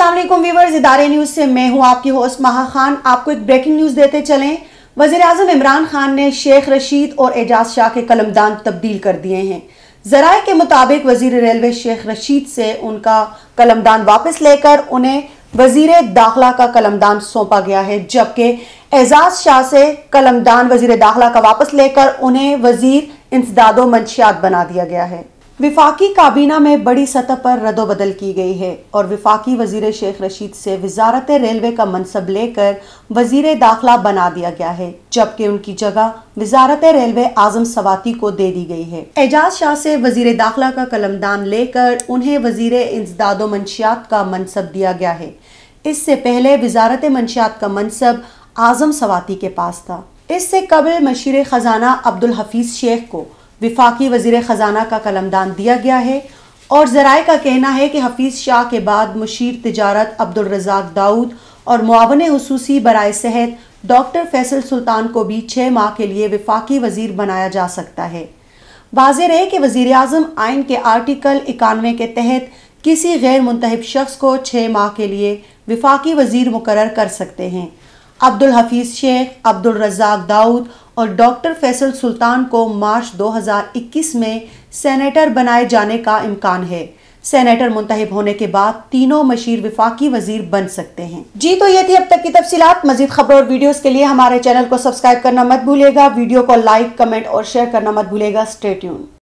Aslam viewers इदारे news से मैं हूं आपकी होस्ट महा खान आपको एक ब्रेकिंग न्यूज़ देते चलें वजीर अजम इमरान खान ने शेख रशीद और एजाज शाह के कलमदान तब्दील कर दिए हैं जराए के मुताबिक वजीर रेलवे शेख रशीद से उनका कलमदान वापस लेकर उन्हें वजीर दाखिला का कलमदान सौंपा गया है जबकि एजाज शाह से कलमदान वजीर दाखिला का वापस लेकर उन्हें वजीर इंसदादो मंशियात बना दिया गया है विफाकी काबीना में बड़ी सतह पर रदोबदल की गई है और विफाकी वजीर शेख रशीद से वजारत रेलवे का मनसब लेकर वजीर दाखिला बना दिया गया है जबकि उनकी जगह वजारत रेलवे आजम सवाती को दे दी गई है एजाज शाह से वजीर दाखिला का कलमदान लेकर उन्हें वजीर इंसदाद मंशियात का मनसब दिया गया है इससे पहले वजारत मंशियात का मनसब आजम सवाती के पास था इससे कबल मशीर ख़जाना अब्दुल हफीज़ शेख को विफाकी वजीर ख़जाना का कलमदान दिया गया है और जराए का कहना है कि हफीज़ शाह के बाद मुशीर तजारत अब्दुलरजाक दाऊद और मुआवन खसूसी बरए सेहत डॉक्टर फैसल सुल्तान को भी छः माह के लिए विफाकी वजीर बनाया जा सकता है वाज रहे कि वजीर अजम आइन के आर्टिकल इक्यानवे के तहत किसी गैर मुंतब शख्स को छः माह के लिए विफाकी वजीर मुकर कर सकते हैं अब्दुल हफीज़ शेख अब्दुल रजाक दाऊद और डॉक्टर फैसल सुल्तान को मार्च 2021 में सेनेटर बनाए जाने का इम्कान है सेनेटर मुंतब होने के बाद तीनों मशीर विफाकी वजीर बन सकते हैं जी तो ये थी अब तक की तफसीत मजीद खबरों और वीडियोस के लिए हमारे चैनल को सब्सक्राइब करना मत भूलेगा वीडियो को लाइक कमेंट और शेयर करना मत भूलेगा स्टेट्यून